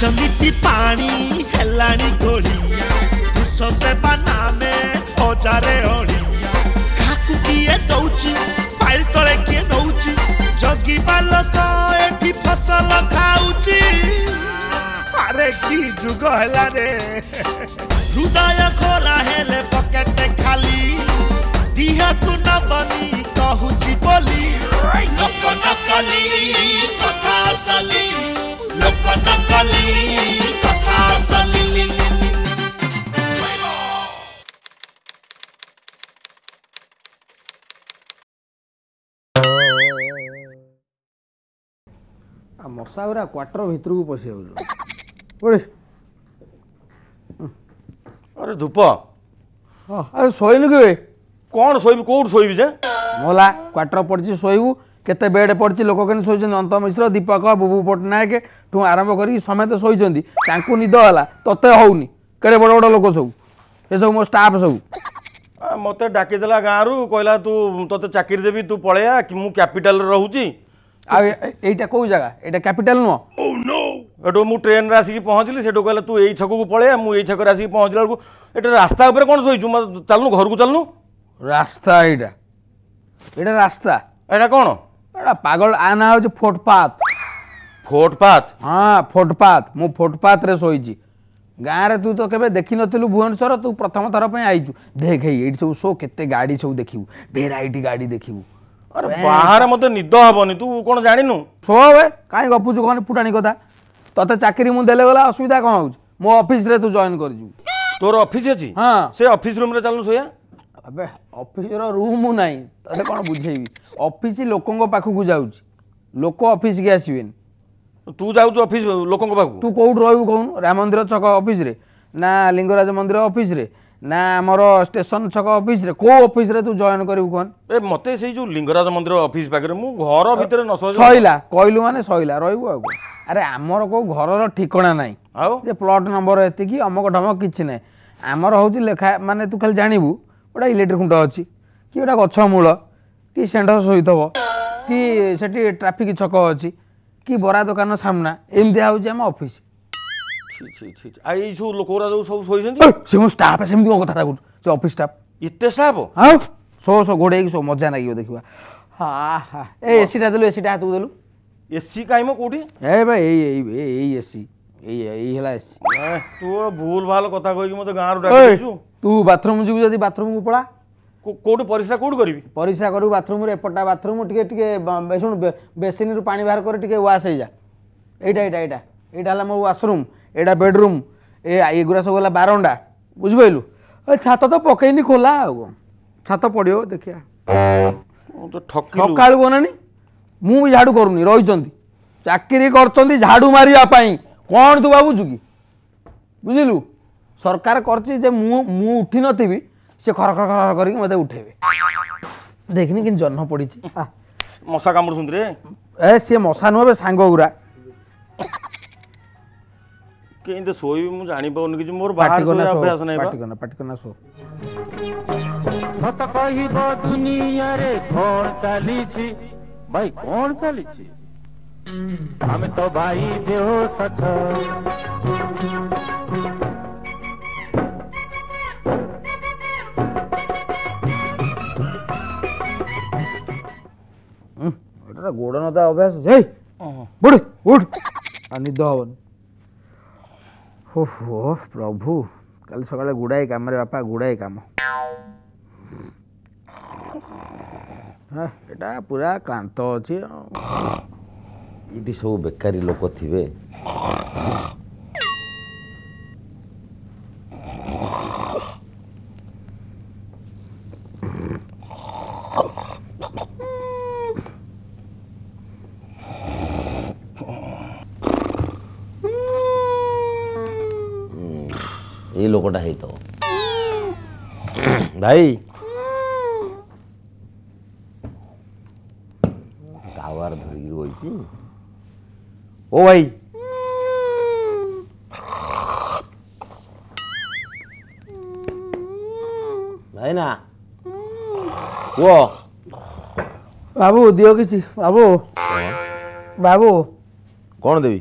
जमीती पानी हेलाणी गोलिया दुसो से बनामे हजारे ओलिया काकु किए दौची फाइल तले किए नौची जगी बालक एठी फसल खाऊ की जुग है हृदय खोला हेले पकेट खाली दिहकु न बनी कहूची बोली नकली कथा सली ମଶା ଗୁରା କ୍ୱାର୍ଟର ଭିତରକୁ ପଶିଯାଉଛୁ ଆରେ ଧୂପ ଶୋଇନୁ କେବେ କ'ଣ ଶୋଇବି କେଉଁଠୁ ଶୋଇବି ଯେ ମଲା କ୍ୱାର୍ଟର ପଡ଼ିଛି ଶୋଇବୁ কেতে বেড পড়ছে লোক কেন শোইছেন অন্ত মিশ্র দীপক বুবু পট্টনায়ক ঠু আরম্ভ করি সমেত শোইছেন তাঁকু নিদ হলা তোতে হোনি কেড়ে বড় বড় লোক সব এসব মো স্টাফ সব মতো ডাকি ডাকিদেলা গাঁরু কহিলা তু তোতে চাকরি দেবি তু কি মু ক্যাপিটাল রহুচি আ এইটা কো জায়গা এটা ক্যাপিটাল নো ও নো এটো মু ট্রেন ট্রেন্রে কি পৌঁছিলি সেটো কহিলা তু এই ছকু পড়েয়া মু এই ছক ছকরে কি পৌঁছিলা বেড়ে এটা রাস্তা উপরে কোণ শোইছু চালনু ঘরকু চালনু রাস্তা এটা এটা রাস্তা এটা কোন এরা পাগল আ হচ্ছে ফুটপাথ ফুটপাথ হ্যাঁ ফুটপাথ মু রে শোইছি গাঁরে তুই তো কেবে দেখি নথিলু ভুবনেশ্বর তুই প্রথম থর পাই আইছু দেখ হে এইটি সব শো কেতে গাড়ি সব দেখিবু ভেরাইটি গাড়ি দেখিবু আরে বাহারে মতে নিদ হবনি তুই কোন জানিনু শো হবে কাই গপুছু কোন পুটানি কথা তোতে চাকরি মু দেলে গলা অসুবিধা কোন হউছ মো অফিস রে তুই জয়েন করিছু তোর অফিস আছে হ্যাঁ সে অফিস রুম রে চালু শোয়া ଏବେ ଅଫିସର ରୁମ୍ ନାହିଁ ତତେ କ'ଣ ବୁଝେଇବି ଅଫିସ ଲୋକଙ୍କ ପାଖକୁ ଯାଉଛି ଲୋକ ଅଫିସକି ଆସିବେନି ତୁ ଯାଉଛୁ ଅଫିସ ଲୋକଙ୍କ ପାଖକୁ ତୁ କେଉଁଠୁ ରହିବୁ କହୁନୁ ରାମ ମନ୍ଦିର ଛକ ଅଫିସରେ ନା ଲିଙ୍ଗରାଜ ମନ୍ଦିର ଅଫିସରେ ନା ଆମର ଷ୍ଟେସନ ଛକ ଅଫିସରେ କେଉଁ ଅଫିସରେ ତୁ ଜଏନ୍ କରିବୁ କହନି ଏ ମୋତେ ସେଇ ଯେଉଁ ଲିଙ୍ଗରାଜ ମନ୍ଦିର ଅଫିସ ପାଖରେ ମୁଁ ଘର ଭିତରେ ନ ସଇଲା କହିଲୁ ମାନେ ସଇଲା ରହିବୁ ଆଉ କଣ ଆରେ ଆମର କେଉଁ ଘରର ଠିକଣା ନାହିଁ ଆଉ ଯେ ପ୍ଲଟ୍ ନମ୍ବର ଏତିକି ଅମକ ଢମକ କିଛି ନାହିଁ ଆମର ହେଉଛି ଲେଖା ମାନେ ତୁ ଖାଲି ଜାଣିବୁ ଗୋଟେ ଇଲେକ୍ଟ୍ରି ଖୁଣ୍ଟ ଅଛି କି ଗୋଟେ ଗଛ ମୂଳ କି ସେଣ୍ଢ ଶୋଇଥିବ କି ସେଠି ଟ୍ରାଫିକ୍ ଛକ ଅଛି କି ବରା ଦୋକାନ ସାମ୍ନା ଏମିତିଆ ହେଉଛି ଆମ ଅଫିସ୍ ଏଇ ସବୁ ଲୋକଗୁରା ଯୋଉ ସବୁ ଶୋଇଛନ୍ତି ସେ ମୋ ଷ୍ଟାଫ୍ ସେମିତି କ'ଣ କଥା କହୁଛୁ ସେ ଅଫିସ୍ ଷ୍ଟାଫ୍ ଏତେ ଷ୍ଟାଫ୍ ହଁ ଶୋ ଶୋ ଘୋଡ଼େଇକି ସବୁ ମଜା ଲାଗିବ ଦେଖିବା ହା ଏ ଏସିଟା ଦେଲୁ ଏସିଟା ହାତକୁ ଦେଲୁ ଏସି କାହିଁ ମ କୋଉଠି ଏ ଭାଇ ଏଇ ଏଇ ଏଇ ଏସି এই এই হেলা আসছি তু ভুল ভাল কথা কইকি মতে গাঁরু ডাকিছু তু বাথরুম যিবু যদি বাথরুম কু পড়া কোটি পরিস্রা কোটি করবি পরিস্রা করবি বাথরুম রে এপটা বাথরুম টিকে টিকে শুন বেসিন রু পানি বাহার করে টিকে ওয়াশ হই যা এইটা এইটা এইটা এইটা হলা মোর ওয়াশরুম এইটা বেডরুম এ এগুলা সব হলা বারন্ডা বুঝিপারু ছাত তো পকাইনি খোলা আও ছাত পড়িও দেখিয়া সকালু বনানি ମୁଁ ବି ଝାଡ଼ୁ କରୁନି ରହିଛନ୍ତି ଚାକିରି କରିଛନ୍ତି ଝାଡ଼ୁ ମାରିବା ପାଇଁ କ'ଣ ତୁ ଭାବୁଛୁ କି ବୁଝିଲୁ ସରକାର କରିଛି ଯେ ମୁଁ ମୁଁ ଉଠି ନଥିବି ସେ ଖର ଖର ଖର କରିକି ମୋତେ ଉଠେଇବେ ଦେଖିନି କିନ୍ତୁ ଜହ୍ନ ପଡ଼ିଛି ମଶା କାମୁଡ଼ୁଛନ୍ତି ରେ ଏ ସିଏ ମଶା ନୁହଁ ଏବେ ସାଙ୍ଗ ଗୁରା କେମିତି ଶୋଇବି ମୁଁ ଜାଣିପାରୁନି କିଛି ମୋର ଅଭ୍ୟାସ ନାହିଁ ପାଟିକନା ପାଟିକନା ଶୋ ସତ କହିବ ଦୁନିଆରେ କ'ଣ ଚାଲିଛି ଭାଇ କ'ଣ ଚାଲିଛି हम तो भाई देव सच গোড়া নদা অভ্যাস এই বুড় উঠ আর নিদ হবনি ওহো প্রভু কাল সকালে গুড়াই কাম রে বাপা গুড়াই কাম হ্যাঁ এটা পুরা ক্লান্ত অছি ଏଠି ସବୁ ବେକାରୀ ଲୋକ ଥିବେ এই লোকটা হইতো ভাই টাওয়ার ধরি রয়েছি Oi! Đấy nè Wow বাবু দিও কিছু বাবু বাবু କ'ଣ ଦେବି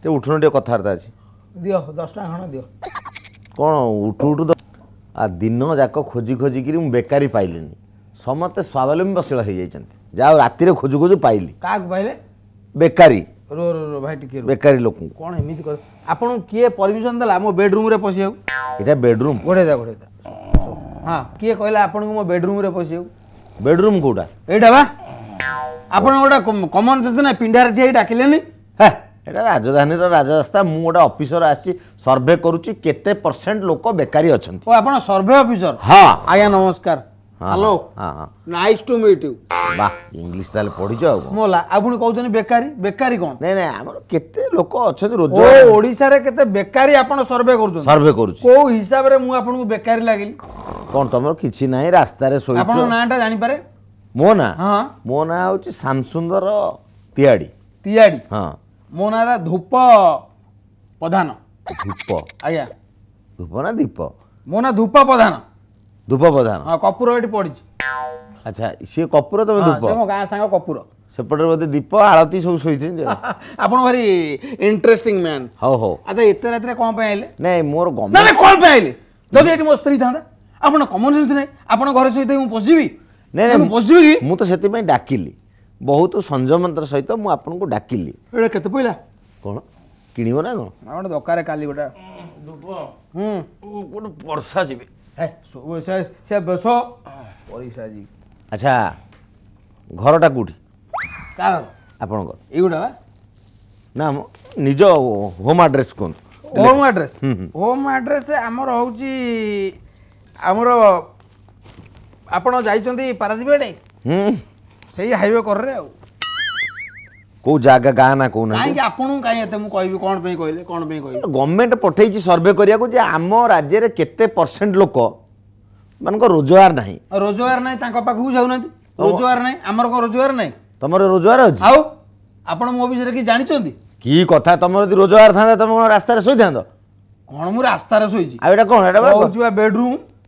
ଟିକେ ଉଠୁନ ଟିକେ କଥାବାର୍ତ୍ତା ଅଛି ଦିଅ ଦଶ ଟଙ୍କା ଖଣ୍ଡ ଦିଅ କ'ଣ ଉଠୁ ଉଠୁ ଆ ଦିନ ଯାକ ଖୋଜି ଖୋଜିକିରି ମୁଁ ବେକାରୀ ପାଇଲିନି ସମସ୍ତେ ସ୍ୱାବଲମ୍ବୀ ବସିଳ ହେଇଯାଇଛନ୍ତି ଯାହା ରାତିରେ ଖୋଜୁ ଖୋଜୁ ପାଇଲି କାହାକୁ ପାଇଲେ ବେକାରୀ ରୋ ରୋ ଭାଇ ଟିକେ ବେକାରୀ ଲୋକଙ୍କୁ କ'ଣ ଏମିତି କର ଆପଣଙ୍କୁ କିଏ ପରମିସନ୍ ଦେଲା ମୋ ବେଡ୍ରୁମ୍ରେ ପଶିବାକୁ ଏଇଟା ବେଡ୍ରୁମ୍ ଘୋଡ଼େଇ ଦା ହଁ କିଏ କହିଲା ଆପଣଙ୍କୁ ମୋ ବେଡ୍ରୁମ୍ରେ ପଶିବାକୁ ବେଡ୍ରୁମ୍ କେଉଁଟା ଏଇଟା ବା ଆପଣ ଗୋଟେ କମନ୍ ଯୋଜନା ନା ପିଣ୍ଡାରେ ଠିଆ ହେଇ ଡାକିଲେନି ହେ ଏଇଟା ରାଜଧାନୀର ରାଜରାସ୍ତା ମୁଁ ଗୋଟେ ଅଫିସର ଆସିଛି ସର୍ଭେ କରୁଛି କେତେ ପରସେଣ୍ଟ ଲୋକ ବେକାରୀ ଅଛନ୍ତି ଓ ଆପଣ ସର୍ଭେ ଅଫିସର ହଁ ଆଜ୍ଞା ନମସ୍କାର ହ୍ୟାଲୋ ହଁ ନାଇସ୍ ଟୁ ମିଟ୍ ୟୁ ବାହ ଇଂଲିଶ ତାହେଲେ ପଢିଛ ଆଉ ମୋଲା ଆଉ ପୁଣି କହୁଛନ୍ତି ବେକାରୀ ବେକାରୀ କ'ଣ ନାଇଁ ନାଇଁ ଆମର କେତେ ଲୋକ ଅଛନ୍ତି ରୋଜଗାର ଓଡ଼ିଶାରେ କେତେ ବେକାରୀ ଆପଣ ସର୍ଭେ କରୁଛନ୍ତି ସର୍ଭେ କରୁଛୁ କୋଉ ହିସାବରେ ମୁଁ ଆପଣଙ୍କୁ ବେକାରୀ ଲାଗିଲି କ'ଣ ତମର କିଛି ନାହିଁ ରାସ୍ତାରେ ଶୋଇ ଆପଣ ନାଁଟା ଜାଣିପାରେ ମୋ ନାଁ ହଁ ମୋ ନାଁ ହେଉଛି ସାମସୁନ୍ଦର ତିଆଡି ତିଆଡି ହଁ ମୋ ନାଁ ହେଲା ଧୂପ ପ୍ରଧାନ ଧୂପ ଆଜ୍ଞା ଧୂପ ନା ଦୀପ ମୋ ନାଁ ଧୂପ ପ୍ରଧାନ ଧୂପ ପ୍ରଧାନ ହଁ କପୁର ଏଠି ପଡ଼ିଛି ଆଚ୍ଛା ସିଏ କପୁର ତମେ ଧୂପ ମୋ ଗାଁ ସାଙ୍ଗ କପୁର ସେପଟରେ ବୋଧେ ଦୀପ ଆଳତି ସବୁ ଶୋଇଛନ୍ତି ଆପଣ ଭାରି ଇଣ୍ଟରେଷ୍ଟିଂ ମ୍ୟାନ୍ ହଉ ହଉ ଆଚ୍ଛା ଏତେ ରାତିରେ କ'ଣ ପାଇଁ ଆଇଲେ ନାଇଁ ମୋର ଗଭର୍ଣ୍ଣମେଣ୍ଟ କ'ଣ ପାଇଁ ଆଇଲେ ଯଦି ଏଠି ମୋ ସ୍ତ୍ରୀ ଥାନ୍ତା ଆପଣ କମନ୍ ସେନ୍ସ ନାହିଁ ଆପଣ ଘରେ ସହିତ ମୁଁ ପଶିବି ନାଇଁ ମୁଁ ପଶିବି କି ମୁଁ ତ ସେଥିପାଇଁ ଡାକିଲି ବହୁତ ସଂଯମତାର ସହିତ ମୁଁ ଆପଣଙ୍କୁ ଡାକିଲି ଏଇଟା କେତେ ପଇଲା କ'ଣ କିଣିବ ନା କ'ଣ ଗୋଟେ ଦରକାର କାଲି ଗୋଟେ ଧୂପ ହୁଁ ଗୋଟେ ବର୍ଷା ଯିବି হ্যাঁ, সে বেশ পরিসা জি আচ্ছা ঘরটা কোটি কার আপনার এইগুলা না নিজ হোম আড্রেস কুহতু হোম আড্রেস হোম আড্রেস আমার হচ্ছে আমার আপনার যাই পারাদ্বীপ আড়ে সেই হাইওয়ে কর্রে আউ কেউ জায়গা গাঁ না কেউ না কাইকি আপনার কাই এত মু কইবি কোন পে কইলে কোন পে কইবি গভর্নমেন্ট পঠাইছি সার্ভে করিয়া যে আম রাজ্যের কেতে পরসেন্ট লোক মানক রোজগার নাই রোজগার নাই তাঙ্ক পাখু যাও না রোজগার নাই আমার কোন রোজগার নাই তোমার রোজগার আছে আও আপন মো বিষয়ে কি জানিছেন কি কথা তোমার যদি রোজগার থাকে তুমি রাস্তায় শুই থাকত কোন মু রাস্তায় শুইছি আর এটা কোন এটা বেডরুম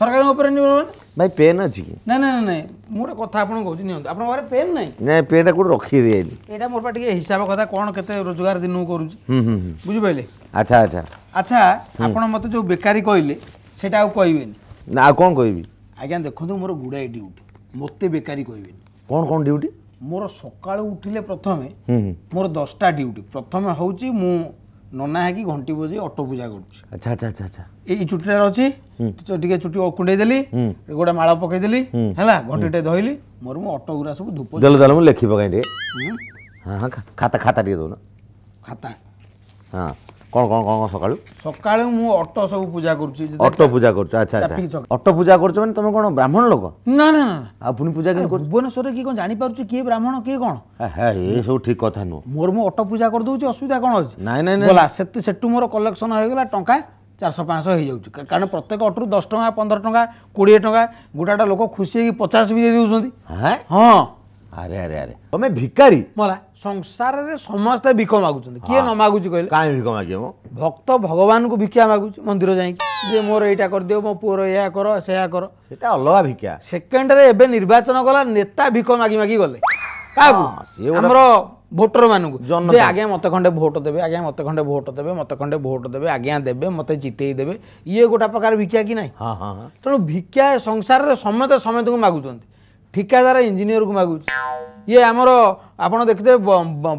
ସରକାରଙ୍କ ଉପରେ ଭାଇ ପେନ୍ ଅଛି କି ନା ନା ନାଇଁ ମୁଁ ଗୋଟେ କଥା ଆପଣଙ୍କୁ କହୁଛି ନିଅନ୍ତୁ ଆପଣଙ୍କ ପାଖରେ ପେନ୍ ନାହିଁ ନାଇଁ ପେନ୍ଟା କୋଉଠି ରଖିଦେଇଛି ଏଇଟା ମୋର ପା ଟିକେ ହିସାବ କଥା କ'ଣ କେତେ ରୋଜଗାର ଦିନକୁ କରୁଛି ବୁଝିପାରିଲେ ଆଚ୍ଛା ଆଚ୍ଛା ଆଚ୍ଛା ଆପଣ ମୋତେ ଯେଉଁ ବେକାରୀ କହିଲେ ସେଇଟା ଆଉ କହିବେନି ନା ଆଉ କ'ଣ କହିବି ଆଜ୍ଞା ଦେଖନ୍ତୁ ମୋର ଗୁଡ଼ାଏ ଡ୍ୟୁଟି ମୋତେ ବେକାରୀ କହିବେନି କ'ଣ କ'ଣ ଡ୍ୟୁଟି ମୋର ସକାଳୁ ଉଠିଲେ ପ୍ରଥମେ ମୋର ଦଶଟା ଡ୍ୟୁଟି ପ୍ରଥମେ ହେଉଛି ମୁଁ ନନା ହେଇକି ଘଣ୍ଟି ବଜେଇ ଅଟୋ ପୂଜା କରୁଛି ଆଚ୍ଛା ଆଚ୍ଛା ଆଚ୍ଛା ଆଚ୍ଛା ଏଇ ଚୁଟିଟା ଅଛି ଟିକେ ଚୁଟି କୁଣ୍ଡେଇ ଦେଲି ଗୋଟେ ମାଳ ପକେଇ ଦେଲି ହେଲା ଘଣ୍ଟିଟେ ଧଇଲି ମୋର ମୁଁ ଅଟୋ ଗୁରା ସବୁ ଧୂପ ଦେଲେ ଦେଲେ ମୁଁ ଲେଖି ପକାଇ ଟିକେ ହଁ ଖାତା ଖାତା ଟିକେ ଦେଉନ ଖାତା ହଁ କ'ଣ କ'ଣ କ'ଣ ସକାଳୁ ସକାଳୁ ମୁଁ ଅଟ ସବୁ ପୂଜା କରୁଛି ଅଟ ପୂଜା କରୁଛୁ ଆଚ୍ଛା ଆଚ୍ଛା ଅଟ ପୂଜା କରୁଛ ମାନେ ତମେ କ'ଣ ବ୍ରାହ୍ମଣ ଲୋକ ନା ନା ଆଉ ପୁଣି ପୂଜା କେମିତି କରୁଛ ଭୁବନେଶ୍ୱରରେ କିଏ କ'ଣ ଜାଣିପାରୁଛୁ କିଏ ବ୍ରାହ୍ମଣ କିଏ କ'ଣ ଏସବୁ ଠିକ କଥା ନୁହଁ ମୋର ମୁଁ ଅଟ ପୂଜା କରିଦେଉଛି ଅସୁବିଧା କ'ଣ ଅଛି ନାଇଁ ନାଇଁ ଗଲା ସେତେ ସେଠୁ ମୋର କଲେକ୍ସନ୍ ହେଇଗଲା ଟଙ୍କା ଚାରିଶହ ପାଞ୍ଚଶହ ହେଇଯାଉଛି କାରଣ ପ୍ରତ୍ୟେକ ଅଟରୁ ଦଶ ଟଙ୍କା ପନ୍ଦର ଟଙ୍କା କୋଡ଼ିଏ ଟଙ୍କା ଗୋଟାଟା ଲୋକ ଖୁସି ହେଇକି ପଚାଶ ବି ଦେଇ ଦେଉଛନ୍ତି ହଁ ଆରେ ଆରେ ଆରେ ତମେ ଭିକାରୀ ମଲା ସଂସାରରେ ସମସ୍ତେ ଭିକ ମାଗୁଛନ୍ତି କିଏ ନ ମାଗୁଛି କହିଲେ କାହିଁ ଭିକ ମାଗିବ ଭକ୍ତ ଭଗବାନଙ୍କୁ ଭିକ୍ଷା ମାଗୁଛି ମନ୍ଦିର ଯାଇକି ଯେ ମୋର ଏଇଟା କରିଦିଅ ମୋ ପୁଅର ଏହା କର ସେୟା କର ସେଟା ଅଲଗା ଭିକ୍ଷା ସେକେଣ୍ଡରେ ଏବେ ନିର୍ବାଚନ ଗଲା ନେତା ଭିକ ମାଗି ମାଗି ଗଲେ କାହାକୁ ଆମର ଭୋଟର ମାନଙ୍କୁ ଯେ ଆଜ୍ଞା ମତେ ଖଣ୍ଡେ ଭୋଟ ଦେବେ ଆଜ୍ଞା ମତେ ଖଣ୍ଡେ ଭୋଟ ଦେବେ ମତେ ଖଣ୍ଡେ ଭୋଟ ଦେବେ ଆଜ୍ଞା ଦେବେ ମତେ ଜିତେଇ ଦେବେ ଇଏ ଗୋଟା ପ୍ରକାର ଭିକ୍ଷା କି ନାହିଁ ତେଣୁ ଭିକ୍ଷା ସଂସାରରେ ସମସ୍ତେ ସମସ୍ତଙ୍କୁ ମାଗୁଛନ୍ତି ଠିକାଦାର ଇଞ୍ଜିନିୟରକୁ ମାଗୁଛି ଇଏ ଆମର ଆପଣ ଦେଖିଥିବେ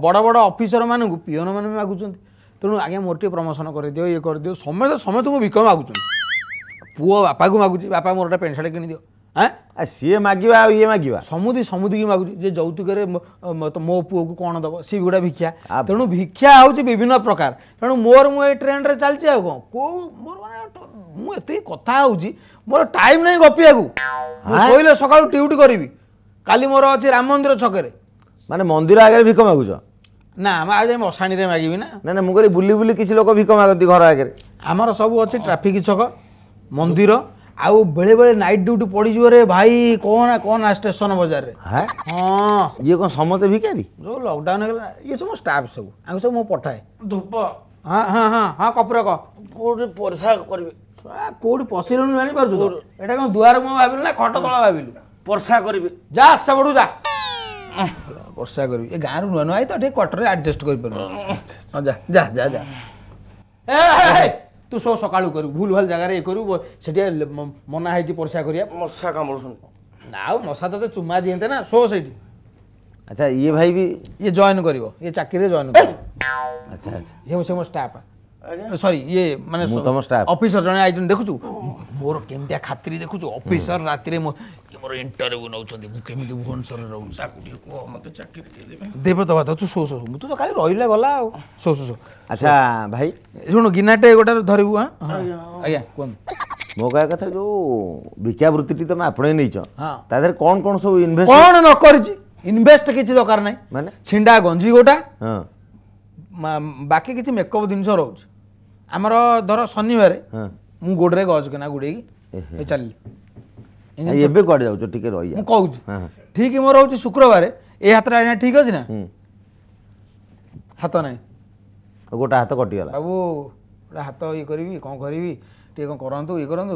ବଡ଼ ବଡ଼ ଅଫିସରମାନଙ୍କୁ ପିଅନମାନେ ବି ମାଗୁଛନ୍ତି ତେଣୁ ଆଜ୍ଞା ମୋର ଟିକେ ପ୍ରମୋସନ କରିଦିଅ ଇଏ କରିଦିଅ ସମସ୍ତେ ସମସ୍ତଙ୍କୁ ଭିକ ମାଗୁଛନ୍ତି ପୁଅ ବାପାକୁ ମାଗୁଛି ବାପା ମୋର ଗୋଟେ ପେନ୍ସନ୍ କିଣିଦିଅ ଆ ସିଏ ମାଗିବା ଆଉ ଇଏ ମାଗିବା ସମୁଦି ସମୁଦିକି ମାଗୁଛି ଯେ ଯୌତୁକରେ ମୋ ପୁଅକୁ କ'ଣ ଦେବ ସିଏ ବି ଭିକ୍ଷା ତେଣୁ ଭିକ୍ଷା ହେଉଛି ବିଭିନ୍ନ ପ୍ରକାର ତେଣୁ ମୋର ମୁଁ ଏଇ ଟ୍ରେନ୍ରେ ଚାଲିଛି ଆଉ କ'ଣ କେଉଁ ମୋର ମୁଁ ଏତିକି କଥା ହେଉଛି ମୋର ଟାଇମ୍ ନାହିଁ ଗପିବାକୁ ଶୋଇଲେ ସକାଳୁ ଡ୍ୟୁଟି କରିବି କାଲି ମୋର ଅଛି ରାମ ମନ୍ଦିର ଛକରେ ମାନେ ମନ୍ଦିର ଆଗରେ ଭିକ ମାଗୁଛ ନା ଆମେ ଆଉ ଯାଇ ମଶାଣିରେ ମାଗିବି ନା ନା ନା ମୁଁ କହିଲି ବୁଲି ବୁଲି କିଛି ଲୋକ ଭିକ ମାଗନ୍ତି ଘର ଆଗରେ ଆମର ସବୁ ଅଛି ଟ୍ରାଫିକ୍ ଛକ ମନ୍ଦିର ଆଉ ବେଳେବେଳେ ନାଇଟ୍ ଡ୍ୟୁଟି ପଡ଼ିଯିବରେ ଭାଇ କହନା କହନା ଷ୍ଟେସନ ବଜାରରେ ହଁ ଇଏ କ'ଣ ସମସ୍ତେ ଭିକାରୀ ଯେଉଁ ଲକଡାଉନ୍ ହେଇଗଲା ଇଏ ସବୁ ଷ୍ଟାଫ୍ ସବୁ ଆଙ୍କୁ ସବୁ ମୁଁ ପଠାଏ ଧୂପ ହଁ ହଁ ହଁ ହଁ କପୁର କହ କେଉଁଠି ପରିସ୍ରା କରିବି କେଉଁଠି ପଶିଲୁଣି ଜାଣିପାରୁଛୁ ଏଇଟା କ'ଣ ଦୁଆର ମୁଁ ଭାବିଲୁ ନା ଖଟ ତଳ ଭାବିଲୁ ବର୍ଷା କରିବି ଯା ସେପଟୁ ଯା ବର୍ଷା କରିବି ଏ ଗାଁରୁ ନୂଆ ନୂଆ ତ ଟିକେ କ୍ୱାର୍ଟରରେ ଆଡ଼ଜଷ୍ଟ କରିପାରିବୁ ଯା ଯା ଯା ଯା ତୁ ସବୁ ସକାଳୁ କରିବୁ ଭୁଲ ଭାଲ ଜାଗାରେ ଇଏ କରିବୁ ସେଠି ମନା ହେଇଛି ବର୍ଷା କରିବା ମଶା କାମୁଡ଼ୁଛନ୍ତି ଆଉ ମଶା ତତେ ଚୁମା ଦିଅନ୍ତେ ନା ଶୋ ସେଇଠି আচ্ছা ইয়ে ভাই বি ইয়ে জয়েন করিব ইয়ে চাকরিরে জয়েন করিব আচ্ছা আচ্ছা সে সে মো স্টাফ ସରି ଇଏ ମାନେ ଅଫିସର ଜଣେ ଆଇଛନ୍ତି ଦେଖୁଛୁ ମୋର କେମିତିଆ ଖାତିରି ଦେଖୁଛୁ ଅଫିସର ରାତିରେ ମୋର ଇଣ୍ଟରଭ୍ୟୁ ନେଉଛନ୍ତି ମୁଁ କେମିତି ଭୁବନେଶ୍ୱରରେ ରହୁଛି ତାକୁ ଟିକେ କୁହ ମୋତେ ଚାକିରି ଦେବେ ଦେବା ତୁ ଶୋ ଶୋ ମୁଁ ତ କାଲି ରହିଲେ ଗଲା ଆଉ ଶୋ ଶୋ ଶୋ ଆଚ୍ଛା ଭାଇ ଶୁଣୁ ଗିନାଟେ ଗୋଟେ ଧରିବୁ ହଁ ଆଜ୍ଞା କୁହନ୍ତୁ ମୋ କହିବା କଥା ଯୋଉ ଭିକ୍ଷାବୃତ୍ତିଟି ତମେ ଆପଣେଇ ନେଇଛ ତା ଦେହରେ କ'ଣ କ'ଣ ସବୁ ଇନଭେଷ୍ଟ କ'ଣ ନ କରିଛି ଇନଭେଷ୍ଟ କିଛି ଦରକାର ନାହିଁ ମାନେ ଛିଣ୍ଡା ଗଞ୍ଜି ଗୋଟା ବାକି କିଛି ମେକଅପ୍ ଜିନିଷ ରହୁଛି ଆମର ଧର ଶନିବାର ମୁଁ ଗୋଡ଼ରେ ଗଜ କିନା ଗୋଡ଼େଇକି ଚାଲିଲି ଏବେ କୁଆଡ଼େ ଯାଉଛ ଟିକେ ରହି ମୁଁ କହୁଛି ଠିକ ମୋର ହଉଛି ଶୁକ୍ରବାର ଏ ହାତରେ ଆଣିବା ଠିକ ଅଛି ନା ହାତ ନାହିଁ ଗୋଟେ ହାତ କଟିଗଲା ବାବୁ ଗୋଟେ ହାତ ଇଏ କରିବି କ'ଣ କରିବି ଟିକେ କ'ଣ କରନ୍ତୁ ଇଏ କରନ୍ତୁ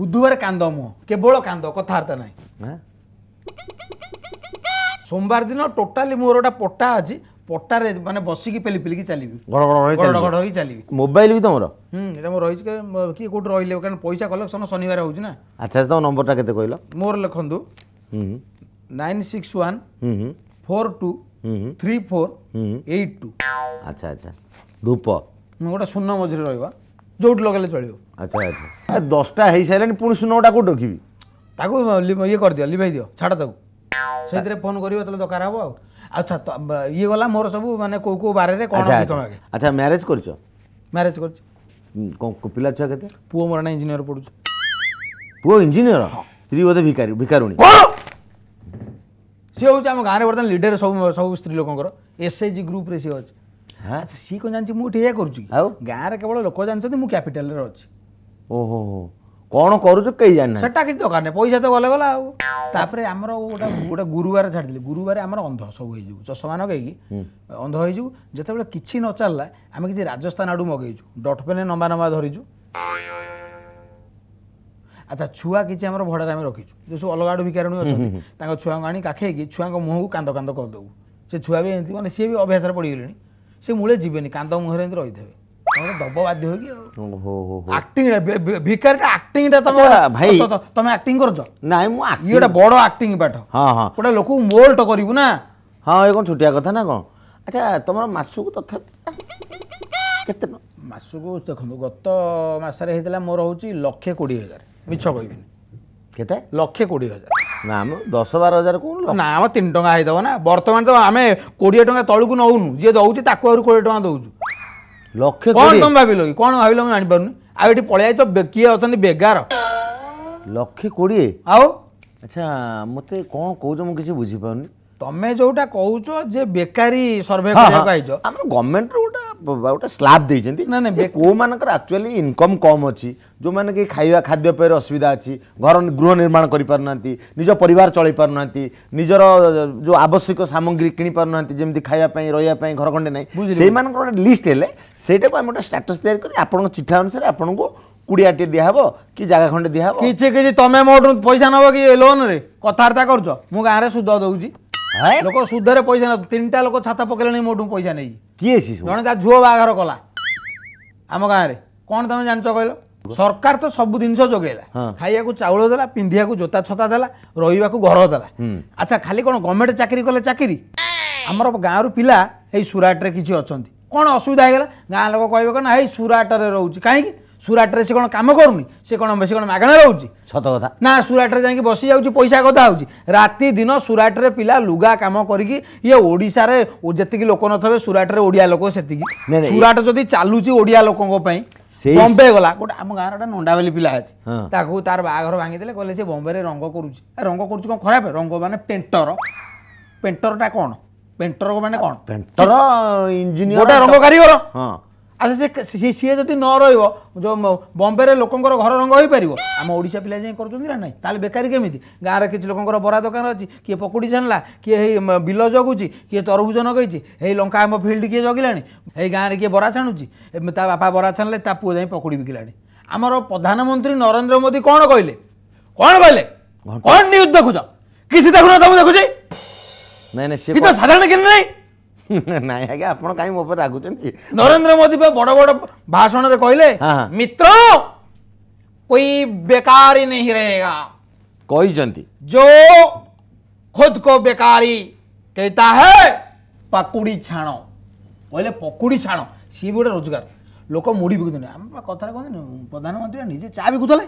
ବୁଧବାର କାନ୍ଦ ମୁହଁ କେବଳ କାନ୍ଦ କଥାବାର୍ତ୍ତା ନାହିଁ ସୋମବାର ଦିନ ଟୋଟାଲି ମୋର ଗୋଟେ ପଟା ଅଛି ପଟାରେ ମାନେ ବସିକି ପେଲି ପେଲିକି ଚାଲିବି ଚାଲିବି ମୋବାଇଲ ବି ତମର ହୁଁ ଏଟା ମୋର ରହିଛି କିଏ କୋଉଠି ରହିଲେ କାରଣ ପଇସା କଲେକ୍ସନ ଶନିବାର ହଉଛି ନା ଆଚ୍ଛା ତମ ନମ୍ବରଟା କେତେ କହିଲ ମୋର ଲେଖନ୍ତୁ nine six one four two three four eight two ଆଚ୍ଛା ଆଚ୍ଛା ଧୂପ ଗୋଟେ ଶୂନ ମଝିରେ ରହିବା ଯେଉଁଠି ଲଗାଇଲେ ଚଳିବ ଆଚ୍ଛା ଆଚ୍ଛା ଦଶଟା ହେଇସାରିଲାଣି ପୁଣି ଶୂନଟା କୋଉଠି ରଖିବି ତାକୁ ଇଏ କରିଦିଅ ଲିଭାଇ ଦିଅ ଛାଡ଼ ତାକୁ ସେଇଥିରେ ଫୋନ୍ କରିବ ତାହେଲେ ଦରକାର ହବ ଆଉ আচ্ছা ইয়ে গলা মোর সব মানে কেউ কেউ বারে কোণ আচ্ছা ম্যারেজ করছ ম্যারেজ করছ পিলা ছুয়া কেতে পুয়ো মোর না ইঞ্জিনিয়ার পড়ুছ পুয়ো ইঞ্জিনিয়ার স্ত্রী বোধে ভিকারি ভিকারুণী সি হচ্ছে আমার গাঁরে বর্তমান লিডর সব সব স্ত্রী লোকর এসএইচজি গ্রুপরে সি অছে আচ্ছা সি কোন জানি মু এটি এ করছি গাঁরে কেবল লোক জানি ক্যাপিটাল রে অছি ওহো କ'ଣ କରୁଛୁ କେହି ଜାଣିନା ସେଟା କିଛି ଦରକାର ନାହିଁ ପଇସା ତ ଗଲେ ଗଲା ଆଉ ତାପରେ ଆମର ଗୋଟେ ଗୋଟେ ଗୁରୁବାର ଛାଡ଼ିଦେଲି ଗୁରୁବାର ଆମର ଅନ୍ଧ ସବୁ ହେଇଯିବୁ ଚଷମା ନଗେଇକି ଅନ୍ଧ ହେଇଯିବୁ ଯେତେବେଳେ କିଛି ନ ଚାଲିଲା ଆମେ କିଛି ରାଜସ୍ଥାନ ଆଡ଼ୁ ମଗେଇଛୁ ଡଟପେନ୍ରେ ନମ୍ବା ନମ୍ବା ଧରିଛୁ ଆଚ୍ଛା ଛୁଆ କିଛି ଆମର ଭଡ଼ାରେ ଆମେ ରଖିଛୁ ଯେଉଁ ସବୁ ଅଲଗା ଆଡ଼ୁ ଭିକାରଣୀ ଅଛନ୍ତି ତାଙ୍କ ଛୁଆଙ୍କୁ ଆଣି କାଖେଇକି ଛୁଆଙ୍କ ମୁହଁକୁ କାନ୍ଦ କାନ୍ଦ କରିଦେବୁ ସେ ଛୁଆ ବି ଏମିତି ମାନେ ସିଏ ବି ଅଭ୍ୟାସରେ ପଡ଼ିଗଲେଣି ସେ ମୂଳେ ଯିବେନି କାନ୍ଦ ମୁହଁରେ ଏମିତି ରହିଥିବେ ଦବ ବାଧ୍ୟ ହୋଇକି ଆକ୍ଟିଂ ଭିକାରୀଟା ଆକ୍ଟିଂଟା ତମେ ଭାଇ ତମେ ଆକ୍ଟିଂ କରୁଛ ନାଇଁ ମୁଁ ଇଏ ଗୋଟେ ବଡ଼ ଆକ୍ଟିଂ ପାଠ ହଁ ହଁ ଗୋଟେ ଲୋକକୁ ମୋଲ୍ଟ କରିବୁ ନା ହଁ ଏ କ'ଣ ଛୋଟିଆ କଥା ନା କ'ଣ ଆଚ୍ଛା ତମର ମାସକୁ ତଥାପି କେତେ ମାସକୁ ଦେଖନ୍ତୁ ଗତ ମାସରେ ହେଇଥିଲା ମୋର ହେଉଛି ଲକ୍ଷେ କୋଡ଼ିଏ ହଜାର ମିଛ କହିବିନି କେତେ ଲକ୍ଷେ କୋଡ଼ିଏ ହଜାର ନା ଆମ ଦଶ ବାର ହଜାର କ'ଣ ନା ଆମ ତିନି ଟଙ୍କା ହେଇଦେବ ନା ବର୍ତ୍ତମାନ ତ ଆମେ କୋଡ଼ିଏ ଟଙ୍କା ତଳକୁ ନେଉନୁ ଯିଏ ଦେଉଛି ତାକୁ ଆହୁରି କୋଡ଼ିଏ ଟଙ୍କା ଦେଉଛୁ ଲକ୍ଷେ କ'ଣ ତମେ ଭାବିଲ କି କ'ଣ ଭାବିଲ ମୁଁ ଜାଣିପାରୁନି ଆଉ ଏଠି ପଳେଇ ଆଇଛ କିଏ ଅଛନ୍ତି ବେଗାର ଲକ୍ଷେ କୋଡ଼ିଏ ଆଉ ଆଚ୍ଛା ମୋତେ କ'ଣ କହୁଛ ମୁଁ କିଛି ବୁଝିପାରୁନି ତମେ ଯୋଉଟା କହୁଛ ଯେ ବେକାରୀ ସର୍ଭେ କରିବାକୁ ଆଇଛ ଆମର ଗଭର୍ଣ୍ଣମେଣ୍ଟର ଗୋଟେ ଗୋଟେ ସ୍ଲାବ୍ ଦେଇଛନ୍ତି ନା ନା କେଉଁମାନଙ୍କର ଆକ୍ଚୁଆଲି ଇନକମ୍ କମ୍ ଅଛି ଯେଉଁମାନେ କି ଖାଇବା ଖାଦ୍ୟପେୟରେ ଅସୁବିଧା ଅଛି ଘର ଗୃହ ନିର୍ମାଣ କରିପାରୁନାହାନ୍ତି ନିଜ ପରିବାର ଚଳେଇ ପାରୁନାହାନ୍ତି ନିଜର ଯେଉଁ ଆବଶ୍ୟକ ସାମଗ୍ରୀ କିଣି ପାରୁନାହାନ୍ତି ଯେମିତି ଖାଇବା ପାଇଁ ରହିବା ପାଇଁ ଘର ଖଣ୍ଡେ ନାହିଁ ସେଇମାନଙ୍କର ଗୋଟେ ଲିଷ୍ଟ ହେଲେ ସେଇଟାକୁ ଆମେ ଗୋଟେ ଷ୍ଟାଟସ୍ ତିଆରି କରି ଆପଣଙ୍କ ଚିଠା ଅନୁସାରେ ଆପଣଙ୍କୁ কুড়িয়াটি দিয়া হব কি জায়গা খন্ডে দিয়া হব কিছু কিছু তুমি মোটু পয়সা নব কি লোন রে কথাবার্তা করছ মু গাঁরে সুদ দৌছি হ্যাঁ? লোক সুদরে পয়সা না তিনটা লোক ছাতা পকাইলে মোটু পয়সা নেই কিয়ে জনে তা ঝুও বাহাঘর কলা আম গাঁরে কোণ তুমি জানিছ কহিল সরকার তো সবু জিনিস যোগাইলা খাইয়া চাউল দেলা পিঁধিয়া জোতা ছতা দেলা রহবা ঘর দেলা আচ্ছা খালি কোণ গভর্নমেন্ট চাকরি কলে চাকরি আমার গাঁর পিলা এই সুরাটরে কিছু অনেক কোণ অসুবিধা হয়ে গেল গাঁ লোক কহবে না এই সুরাটরে রয়েছে কাইকি সুরাটরে সে কোণ কাম করুনি সে কোণ সে কোণ মাগণা রয়েছে সত কথা না সুরাটরে যাই বসি যাচ্ছে পয়সা কথা হচ্ছে রাতে দিন সুরাটরে পিলা লুগা কাম করি ইয়ে ওড়শার যেত লোক নথবে সুরাটরে ওড়িয়া লোক সেটি সুরাট যদি চালুছি ওড়িয়া লোক বম্বে গলা গোটা আম গাঁর গোটা নন্ডাবেলি পিলা আছে তাকে তার বাঘর ভাঙি দেলে কলে সে বম্বে রঙ করুছি রঙ করুছি কোণ খারাপ রঙ মানে পেন্টর পেন্টরটা কোণ পেন্টর মানে কোণ পেন্টর ইঞ্জিনিয়ার গোটা রঙকারিগর হ্যাঁ আচ্ছা সে সি যদি ন রহব বম্বে লোকর ঘর রঙ হয়েপার আমশা পিলা যাই করছেন না না তাহলে বেকারি কেমিতি গাঁরে কিছু লোকর বরা দোকান অছি কি পকুড়ি ছানলা কি বিল জগুছি কি তরভুজ নগাইছি এই লঙ্কা আম ফিল্ড কি জগিলা এই গাঁরে কি বরা ছাণুছি তা বাপা বরা ছাণলে তা পুয় যাই পকুড়ি বিকিলা আমার প্রধানমন্ত্রী নরেন্দ্র মোদী কোণ কহিলেন কোণ কহিলেন কোণ নিউজ দেখুছ কিছু দেখুন তুমি দেখুছি না না সে সাধারণ কেন নাই ନାଇଁ ଆଜ୍ଞା ଆପଣ କାହିଁ ମୋ ଉପରେ ରାଗୁଛନ୍ତି ନରେନ୍ଦ୍ର ମୋଦି ପା ବଡ଼ ବଡ଼ ଭାଷଣରେ କହିଲେ ମିତ୍ର କୋଇ ବେକାରୀ ନେଇ ରହେଗା କହିଛନ୍ତି ଯୋ ଖୁଦ କୋ ବେକାରୀ कहता है ପକୁଡ଼ି ଛାଣ କହିଲେ ପକୁଡ଼ି ଛାଣ ସିଏ ବି ଗୋଟେ ରୋଜଗାର ଲୋକ ମୁଢ଼ି ବିକୁଛନ୍ତି ଆମ କଥାରେ କହନ୍ତିନି ପ୍ରଧାନମନ୍ତ୍ରୀ ନିଜେ ଚା ବିକୁଥିଲେ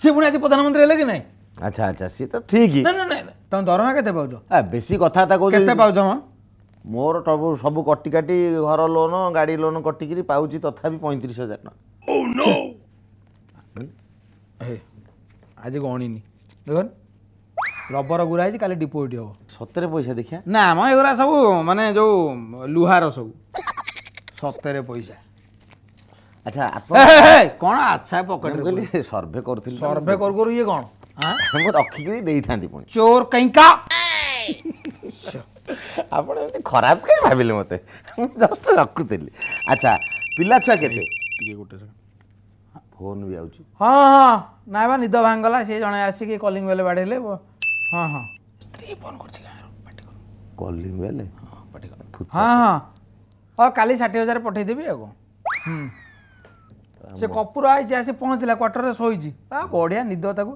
ସେ ପୁଣି ଆଜି ପ୍ରଧାନମନ୍ତ୍ରୀ ହେଲେ କି ନାହିଁ ଆଚ୍ଛା ଆଚ୍ଛା ସିଏ ତ ଠିକ୍ ନା ନା ତମେ ଦରମା କେତେ ପାଉଛ ବେଶୀ କଥାବାର୍ତ୍ତା କହୁଛ କେତେ ପାଉଛ ମ ମୋର ସବୁ ସବୁ କଟି କାଟି ଘର ଲୋନ୍ ଗାଡ଼ି ଲୋନ୍ କଟିକିରି ପାଉଛି ତଥାପି ପଇଁତିରିଶ ହଜାର ଟଙ୍କା ଆଜି ଗଣିନି ଦେଖ ରବର ଗୁରା ହେଇଛି କାଲି ଡିପୋଜିଟ୍ ହବ ସତରେ ପଇସା ଦେଖିବା ନା ଆମ ଏଗୁରା ସବୁ ମାନେ ଯୋଉ ଲୁହାର ସବୁ ସତରେ ପଇସା ଆଚ୍ଛା କ'ଣ ଆଚ୍ଛା ପକେଟ କହିଲି ସର୍ଭେ କରୁଥିଲି ସର୍ଭେ କରୁ କରୁ ଇଏ କ'ଣ ରଖିକିରି ଦେଇଥାନ୍ତି ପୁଣି ଚୋର କାଇଁକା ଆପଣ ଏମିତି ଖରାପ କାହିଁ ଭାବିଲେ ମୋତେ ମୁଁ ଜଷ୍ଟ ରଖୁଥିଲି ଆଚ୍ଛା ପିଲା ଛୁଆ କେତେ ଟିକେ ଗୋଟେ ଫୋନ୍ ବି ଆଉଛି ହଁ ହଁ ନାଇଁ ବା ନିଦ ଭାଙ୍ଗଲା ସେ ଜଣେ ଆସିକି କଲିଂ ବେଲ୍ ବାଡ଼େଇଲେ ହଁ ହଁ ସ୍ତ୍ରୀ ଫୋନ୍ କରୁଛି ଗାଁର କଲିଂ ବେଲ୍ ହଁ ହଁ ହଁ କାଲି ଷାଠିଏ ହଜାର ପଠେଇଦେବି ଆଉ ସେ କପୁର ଆସିଛି ଆସି ପହଞ୍ଚିଲା କ୍ୱାର୍ଟରରେ ଶୋଇଛି ବଢ଼ିଆ ନିଦ ତାକୁ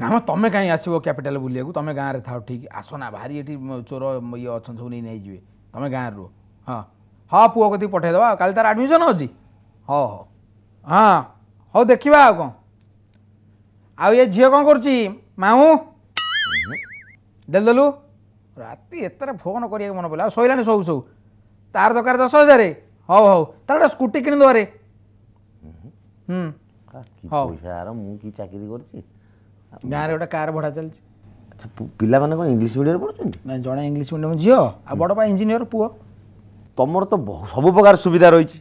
ନାମ ତମେ କାହିଁ ଆସିବ କ୍ୟାପିଟାଲ ବୁଲିବାକୁ ତମେ ଗାଁରେ ଥାଉ ଠିକ୍ ଆସ ନା ଭାରି ଏଠି ଚୋର ଇଏ ଅଛନ୍ତି ସବୁ ନେଇ ନେଇଯିବେ ତମେ ଗାଁରେ ରୁହ ହଁ ହଁ ପୁଅ କତିକି ପଠାଇଦେବା କାଲି ତାର ଆଡ଼ମିସନ୍ ଅଛି ହଉ ହଉ ହଁ ହଉ ଦେଖିବା ଆଉ କ'ଣ ଆଉ ଏ ଝିଅ କ'ଣ କରୁଛି ମାମୁଁ ଦେଲଦେଲୁ ରାତି ଏତେଟା ଫୋନ୍ କରିବାକୁ ମନେ ପଡ଼ିଲା ଆଉ ଶୋଇଲାଣି ସବୁ ସବୁ ତାର ଦରକାର ଦଶ ହଜାର ହଉ ହଉ ତାର ଗୋଟେ ସ୍କୁଟି କିଣିଦେବାରେ ହୁଁ ହଉ ମୁଁ କି ଚାକିରି କରିଛି ଗାଁରେ ଗୋଟେ କାର୍ ଭଡ଼ା ଚାଲିଛି ଆଚ୍ଛା ପିଲାମାନେ କ'ଣ ଇଂଲିଶ ମିଡ଼ିୟମରେ ପଢ଼ୁଛନ୍ତି ନା ଜଣେ ଇଂଲିଶ ମିଡ଼ିୟମ ଝିଅ ଆଉ ବଡ଼ ପାଇଁ ଇଞ୍ଜିନିୟର ପୁଅ ତମର ତ ସବୁ ପ୍ରକାର ସୁବିଧା ରହିଛି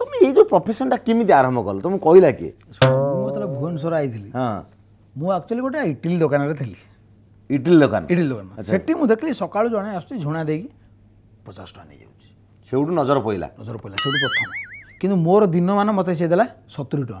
তুমি এই যে প্রফেশনটা কেমিতি আরম্ভ কল তুমি কইলা কি মতলব ভুবনেশ্বর আইছিলি হ্যাঁ মু অ্যাকচুয়ালি গোটা ইডলি দোকানরে থিলি ইডলি দোকান ইডলি দোকান সেটি মু দেখলি সকাল জনে আসছে ঝুণা দেকি 50 টাকা নিয়ে যাচ্ছে সেউটু নজর পইলা নজর পইলা সেউটু প্রথম কিন্তু মোর দিন মান মতে সে দেলা 70 টাকা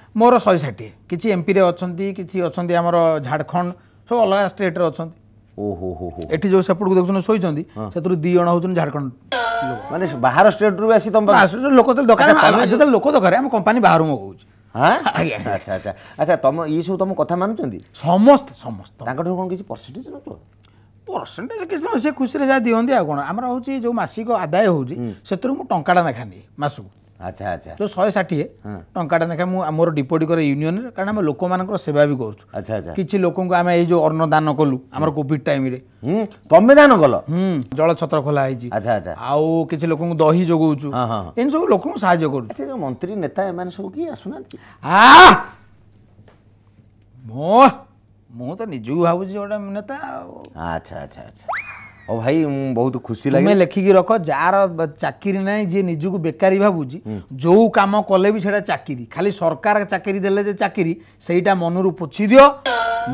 ମୋର ଶହେ ଷାଠିଏ କିଛି ଏମ୍ପିରେ ଅଛନ୍ତି କିଛି ଅଛନ୍ତି ଆମର ଝାଡ଼ଖଣ୍ଡ ସବୁ ଅଲଗା ଷ୍ଟେଟରେ ଅଛନ୍ତି ଓହୋ ହୋ ଏଠି ଯୋଉ ସେପଟକୁ ଦେଖୁଛନ୍ତି ଶୋଇଛନ୍ତି ସେଥିରୁ ଦୁଇ ଜଣ ହଉଛନ୍ତି ଝାଡ଼ଖଣ୍ଡ ମାନେ ବାହାର ଷ୍ଟେଟରୁ ଆସି ତମ ଲୋକ ତ ଦରକାର ଯେତେବେଳେ ଲୋକ ଦରକାର ଆମ କମ୍ପାନୀ ବାହାରୁ ମଗଉଛି ଆଚ୍ଛା ଆଚ୍ଛା ଆଚ୍ଛା ତମ ଇଏ ସବୁ ତମ କଥା ମାନୁଛନ୍ତି ସମସ୍ତେ ସମସ୍ତେ ତାଙ୍କଠୁ କ'ଣ କିଛି ପର୍ସେଣ୍ଟେଜ୍ ନ ପରସେଣ୍ଟେଜ୍ କିଛି ନୁହଁ ସେ ଖୁସିରେ ଯାହା ଦିଅନ୍ତି ଆଉ କ'ଣ ଆମର ହେଉଛି ଯେଉଁ ମାସିକ ଆଦାୟ ହେଉଛି ସେଥିରୁ ମୁଁ ଟଙ୍କାଟା ନେଖାନି ମାସକୁ আচ্ছা আচ্ছা তো শহে ষাঠিয়ে টঙ্কাটা লেখা মু আমার ডিপোজিট করে ইউনিয়নের কারণ আমি লোকমানকর সেবা বি করছু আচ্ছা আচ্ছা কিছু লোককে আমি এই যে অন্ন দান কলু আমার কোভিড টাইমরে তুমি দান কল হুম জল ছত্র খোলা হয়েছি আচ্ছা আচ্ছা আউ কিছু লোককে দহি যোগাউছু এন সব লোককে সাহায্য করছু আচ্ছা যে মন্ত্রী নেতা এমানে সব কি আসুনা আ মো মু তো নিজকে ভাবুছি গোটা নেতা আচ্ছা আচ্ছা আচ্ছা ଓ ଭାଇ ମୁଁ ବହୁତ ଖୁସି ଲାଗେ ତୁମେ ଲେଖିକି ରଖ ଯାହାର ଚାକିରି ନାହିଁ ଯିଏ ନିଜକୁ ବେକାରୀ ଭାବୁଛି ଯେଉଁ କାମ କଲେ ବି ସେଇଟା ଚାକିରି ଖାଲି ସରକାର ଚାକିରି ଦେଲେ ଯେ ଚାକିରି ସେଇଟା ମନରୁ ପୋଛି ଦିଅ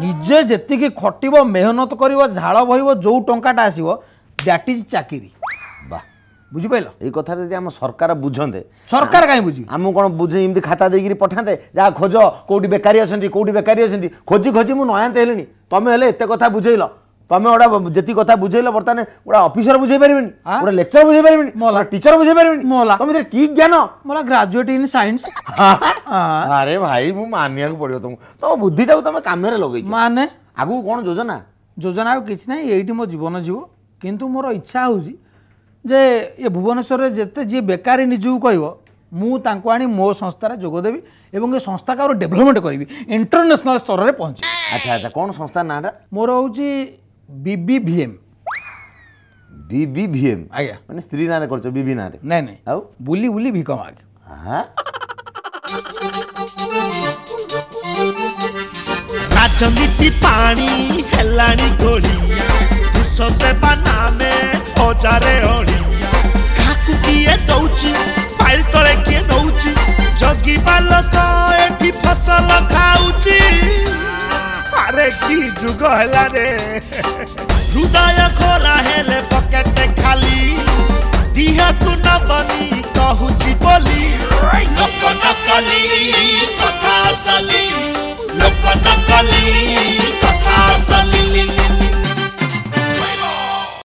ନିଜେ ଯେତିକି ଖଟିବ ମେହନତ କରିବ ଝାଳ ବହିବ ଯେଉଁ ଟଙ୍କାଟା ଆସିବ ଦ୍ୟାଟ୍ ଇଜ୍ ଚାକିରି ବା ବୁଝିପାରିଲ ଏଇ କଥା ଯଦି ଆମ ସରକାର ବୁଝନ୍ତେ ସରକାର କାହିଁ ବୁଝି ଆମକୁ କ'ଣ ବୁଝେ ଏମିତି ଖାତା ଦେଇକିରି ପଠାନ୍ତେ ଯାହା ଖୋଜ କେଉଁଠି ବେକାରୀ ଅଛନ୍ତି କେଉଁଠି ବେକାରୀ ଅଛନ୍ତି ଖୋଜି ଖୋଜି ମୁଁ ନୟାନ୍ତ ହେଲିଣି ତମେ ହେଲେ ଏତେ କଥା ବୁଝେଇଲ তুমি ওটা যেত কথা বুঝাইল বর্তমানে ওটা অফিসর বুঝাই পারি গোটা লেকচর বুঝাই পারি টিচর বুঝাই পারি তুমি কি জ্ঞান মোলা গ্রাজুয়েট ইন সাইন্স আরে ভাই মু মানিয়াকু পড়িব তুমি তো বুদ্ধিটাকু তুমি কামরে লগাইছ মানে আগু কোন যোজনা যোজনা আর কিছু নাই এইটি মো জীবন জীব কিন্তু মোর ইচ্ছা হচ্ছে যে এ ভুবনেশ্বরের যেতে যে বেকারি নিজকে কইব মু তাঙ্কু আনি মো সংস্থার যোগ দেবি এবং এ সংস্থাকে আরো ডেভেলপমেন্ট করবি ইন্টারন্যাশনাল স্তরের পৌঁছে আচ্ছা আচ্ছা কোন সংস্থার নাটা মোর হচ্ছে ବିବିଭିଏମ୍ ବିବିଭିଏମ୍ ଆଜ୍ଞା ମାନେ ସ୍ତ୍ରୀ ନାଁରେ କରୁଛ ବିବି ନାଁରେ ନାଇଁ ନାଇଁ ଆଉ ବୁଲି ବୁଲି ଭିକମ ଆଜ୍ଞା ରାଜନୀତି ପାଣି ହେଲାଣି ଗୋଳିଆ ଦେଶ ସେବା ନାମେ ହଜାରେ ଅଳିଆ କାହାକୁ କିଏ ଦଉଛି ଫାଇଲ ତଳେ କିଏ ନଉଛି ଜଗିବା ଲୋକ ଏଠି ଫସଲ ଖାଉଛି अरे की जुगहला रे हृदय खोला हेले पकेट खाली दिया तू न बनी कहूची बोली लोक नकली कथा सली लोक नकली कथा सली